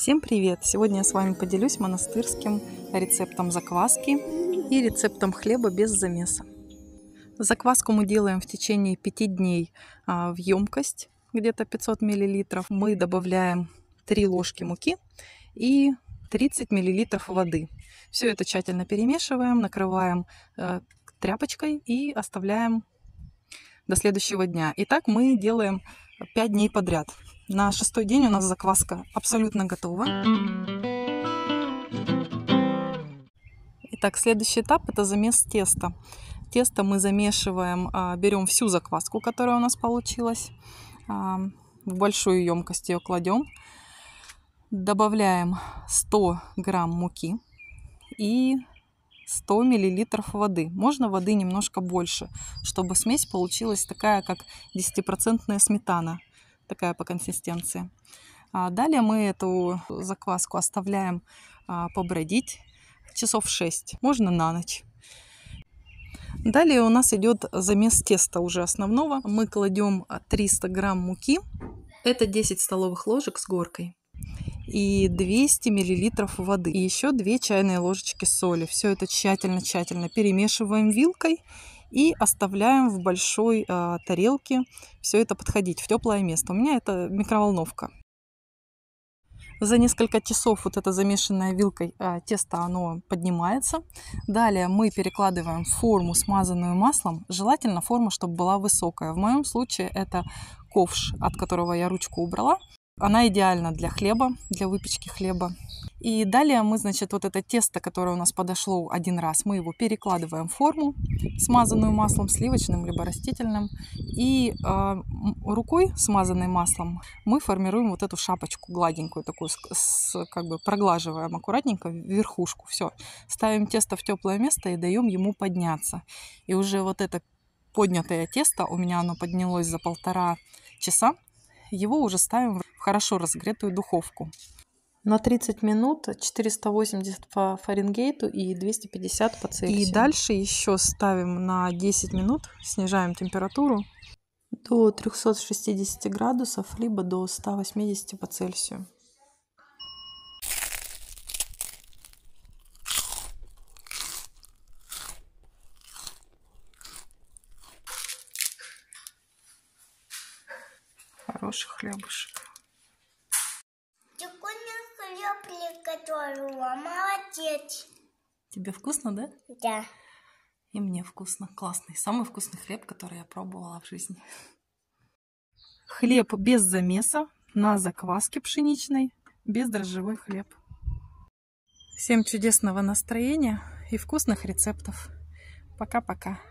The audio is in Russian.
Всем привет! Сегодня я с вами поделюсь монастырским рецептом закваски и рецептом хлеба без замеса. Закваску мы делаем в течение 5 дней а, в емкость, где-то 500 мл. Мы добавляем 3 ложки муки и 30 мл воды. Все это тщательно перемешиваем, накрываем э, тряпочкой и оставляем до следующего дня. И так мы делаем 5 дней подряд. На шестой день у нас закваска абсолютно готова. Итак, следующий этап это замес теста. Тесто мы замешиваем, а, берем всю закваску, которая у нас получилась, а, в большую емкость ее кладем. Добавляем 100 грамм муки и 100 миллилитров воды. Можно воды немножко больше, чтобы смесь получилась такая, как 10% сметана такая по консистенции. А, далее мы эту закваску оставляем а, побродить часов 6, можно на ночь. Далее у нас идет замес теста уже основного. Мы кладем 300 грамм муки, это 10 столовых ложек с горкой и 200 миллилитров воды. И еще 2 чайные ложечки соли. Все это тщательно-тщательно перемешиваем вилкой и оставляем в большой а, тарелке все это подходить в теплое место. У меня это микроволновка. За несколько часов вот это замешанное вилкой а, тесто, оно поднимается. Далее мы перекладываем форму, смазанную маслом. Желательно форма, чтобы была высокая. В моем случае это ковш, от которого я ручку убрала. Она идеальна для хлеба, для выпечки хлеба. И далее мы, значит, вот это тесто, которое у нас подошло один раз, мы его перекладываем в форму, смазанную маслом сливочным либо растительным. И э, рукой, смазанной маслом, мы формируем вот эту шапочку гладенькую, такую, с, с, как бы проглаживаем аккуратненько верхушку. Все, ставим тесто в теплое место и даем ему подняться. И уже вот это поднятое тесто, у меня оно поднялось за полтора часа, его уже ставим в хорошо разогретую духовку. На 30 минут 480 по Фаренгейту и 250 по Цельсию. И дальше еще ставим на 10 минут, снижаем температуру до 360 градусов, либо до 180 по Цельсию. Хороший хлебушек. Такой хлеб, который? молодец. Тебе вкусно, да? Да. И мне вкусно. Классный. Самый вкусный хлеб, который я пробовала в жизни. Хлеб без замеса на закваске пшеничной, без дрожжевой хлеб. Всем чудесного настроения и вкусных рецептов. Пока-пока.